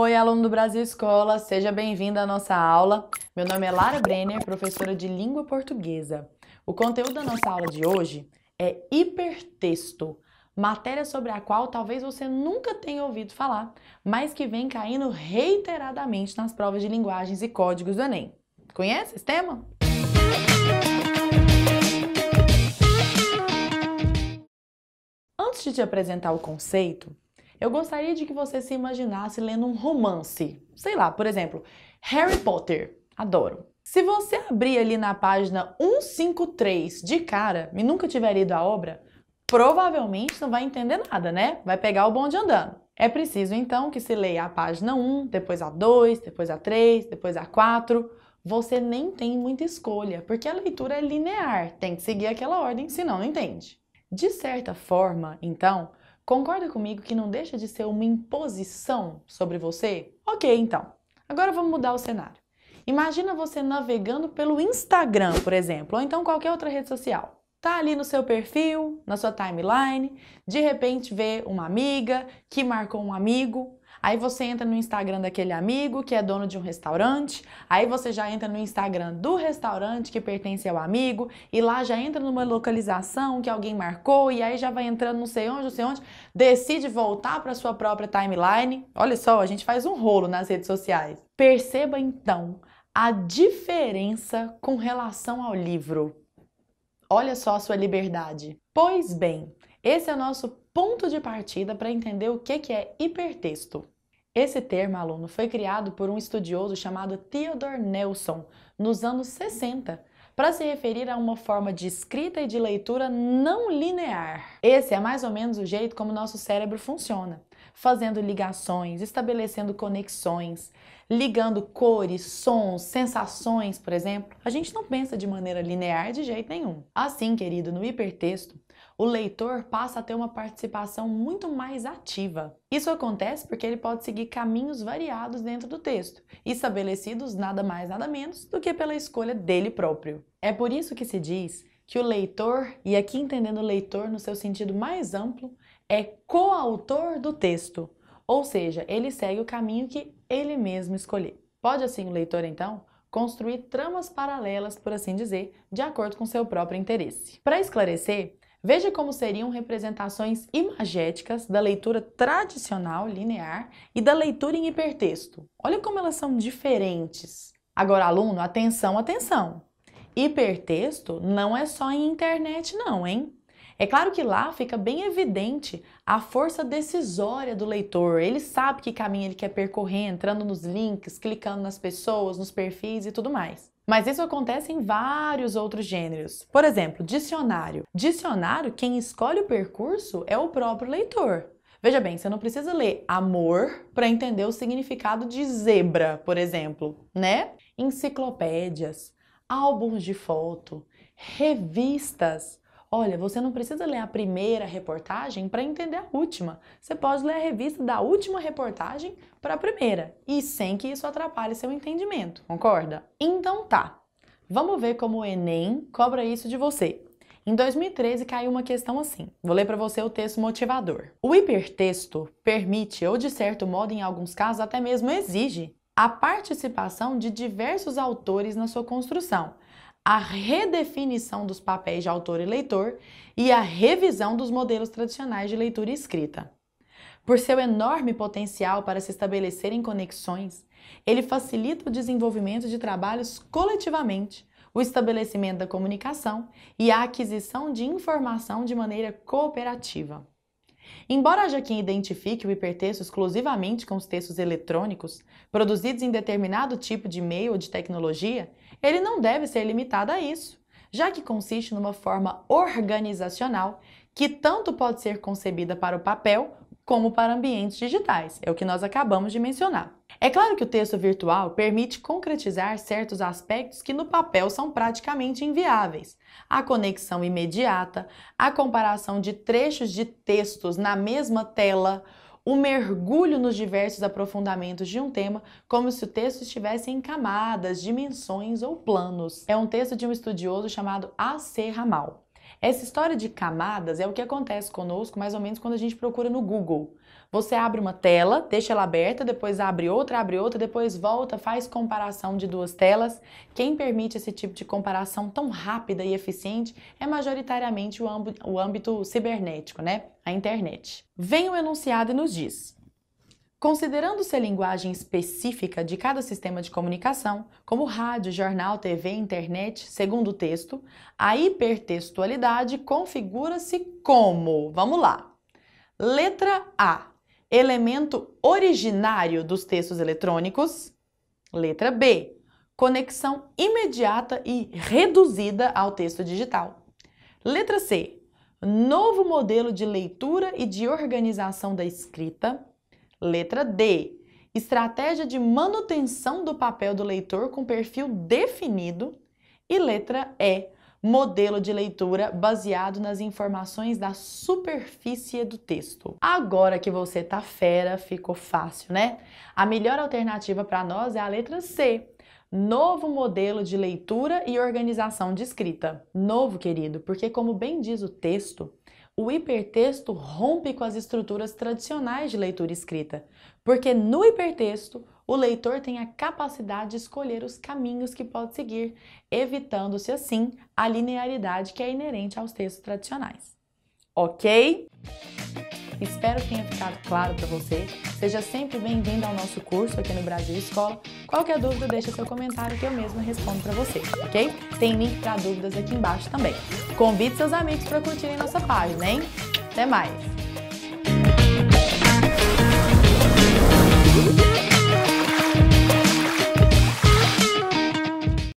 Oi, aluno do Brasil Escola, seja bem-vindo à nossa aula. Meu nome é Lara Brenner, professora de língua portuguesa. O conteúdo da nossa aula de hoje é hipertexto, matéria sobre a qual talvez você nunca tenha ouvido falar, mas que vem caindo reiteradamente nas provas de linguagens e códigos do Enem. Conhece esse tema? Antes de te apresentar o conceito, eu gostaria de que você se imaginasse lendo um romance. Sei lá, por exemplo, Harry Potter. Adoro. Se você abrir ali na página 153 de cara e nunca tiver lido a obra, provavelmente não vai entender nada, né? Vai pegar o bonde andando. É preciso então que se leia a página 1, depois a 2, depois a 3, depois a 4. Você nem tem muita escolha, porque a leitura é linear, tem que seguir aquela ordem, senão não entende. De certa forma, então, Concorda comigo que não deixa de ser uma imposição sobre você? Ok, então. Agora vamos mudar o cenário. Imagina você navegando pelo Instagram, por exemplo, ou então qualquer outra rede social. Tá ali no seu perfil, na sua timeline, de repente vê uma amiga que marcou um amigo Aí você entra no Instagram daquele amigo que é dono de um restaurante, aí você já entra no Instagram do restaurante que pertence ao amigo, e lá já entra numa localização que alguém marcou, e aí já vai entrando não sei onde, não sei onde, decide voltar para sua própria timeline. Olha só, a gente faz um rolo nas redes sociais. Perceba então a diferença com relação ao livro. Olha só a sua liberdade. Pois bem, esse é o nosso ponto de partida para entender o que é hipertexto. Esse termo, aluno, foi criado por um estudioso chamado Theodore Nelson nos anos 60 para se referir a uma forma de escrita e de leitura não linear. Esse é mais ou menos o jeito como nosso cérebro funciona, fazendo ligações, estabelecendo conexões, ligando cores, sons, sensações, por exemplo. A gente não pensa de maneira linear de jeito nenhum. Assim, querido, no hipertexto, o leitor passa a ter uma participação muito mais ativa. Isso acontece porque ele pode seguir caminhos variados dentro do texto, estabelecidos nada mais nada menos do que pela escolha dele próprio. É por isso que se diz que o leitor, e aqui entendendo o leitor no seu sentido mais amplo, é coautor do texto, ou seja, ele segue o caminho que ele mesmo escolheu. Pode assim o leitor então construir tramas paralelas, por assim dizer, de acordo com seu próprio interesse. Para esclarecer, Veja como seriam representações imagéticas da leitura tradicional linear e da leitura em hipertexto. Olha como elas são diferentes. Agora, aluno, atenção, atenção! Hipertexto não é só em internet, não, hein? É claro que lá fica bem evidente a força decisória do leitor. Ele sabe que caminho ele quer percorrer, entrando nos links, clicando nas pessoas, nos perfis e tudo mais. Mas isso acontece em vários outros gêneros. Por exemplo, dicionário. Dicionário, quem escolhe o percurso é o próprio leitor. Veja bem, você não precisa ler amor para entender o significado de zebra, por exemplo, né? Enciclopédias, álbuns de foto, revistas, Olha, você não precisa ler a primeira reportagem para entender a última. Você pode ler a revista da última reportagem para a primeira, e sem que isso atrapalhe seu entendimento, concorda? Então tá. Vamos ver como o Enem cobra isso de você. Em 2013 caiu uma questão assim. Vou ler para você o texto motivador. O hipertexto permite, ou de certo modo, em alguns casos até mesmo exige, a participação de diversos autores na sua construção, a redefinição dos papéis de autor e leitor e a revisão dos modelos tradicionais de leitura e escrita. Por seu enorme potencial para se estabelecerem conexões, ele facilita o desenvolvimento de trabalhos coletivamente, o estabelecimento da comunicação e a aquisição de informação de maneira cooperativa. Embora a Jaquim identifique o hipertexto exclusivamente com os textos eletrônicos, produzidos em determinado tipo de meio ou de tecnologia, ele não deve ser limitado a isso, já que consiste numa forma organizacional que tanto pode ser concebida para o papel como para ambientes digitais, é o que nós acabamos de mencionar. É claro que o texto virtual permite concretizar certos aspectos que no papel são praticamente inviáveis. A conexão imediata, a comparação de trechos de textos na mesma tela, o mergulho nos diversos aprofundamentos de um tema, como se o texto estivesse em camadas, dimensões ou planos. É um texto de um estudioso chamado A.C. Ramal. Essa história de camadas é o que acontece conosco mais ou menos quando a gente procura no Google. Você abre uma tela, deixa ela aberta, depois abre outra, abre outra, depois volta, faz comparação de duas telas. Quem permite esse tipo de comparação tão rápida e eficiente é majoritariamente o âmbito, o âmbito cibernético, né? A internet. Vem o enunciado e nos diz: Considerando-se a linguagem específica de cada sistema de comunicação, como rádio, jornal, TV, internet, segundo o texto, a hipertextualidade configura-se como, vamos lá, letra A, elemento originário dos textos eletrônicos, letra B, conexão imediata e reduzida ao texto digital, letra C, novo modelo de leitura e de organização da escrita, Letra D. Estratégia de manutenção do papel do leitor com perfil definido. E letra E. Modelo de leitura baseado nas informações da superfície do texto. Agora que você tá fera, ficou fácil, né? A melhor alternativa para nós é a letra C. Novo modelo de leitura e organização de escrita. Novo, querido, porque, como bem diz o texto, o hipertexto rompe com as estruturas tradicionais de leitura escrita, porque no hipertexto o leitor tem a capacidade de escolher os caminhos que pode seguir, evitando-se assim a linearidade que é inerente aos textos tradicionais. Ok? Espero que tenha ficado claro para você. Seja sempre bem-vindo ao nosso curso aqui no Brasil Escola. Qualquer dúvida, deixa seu comentário que eu mesmo respondo para você, ok? Tem link para dúvidas aqui embaixo também. Convide seus amigos para curtirem nossa página, hein? Até mais!